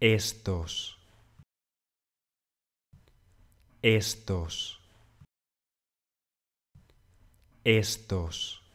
estos, estos, estos.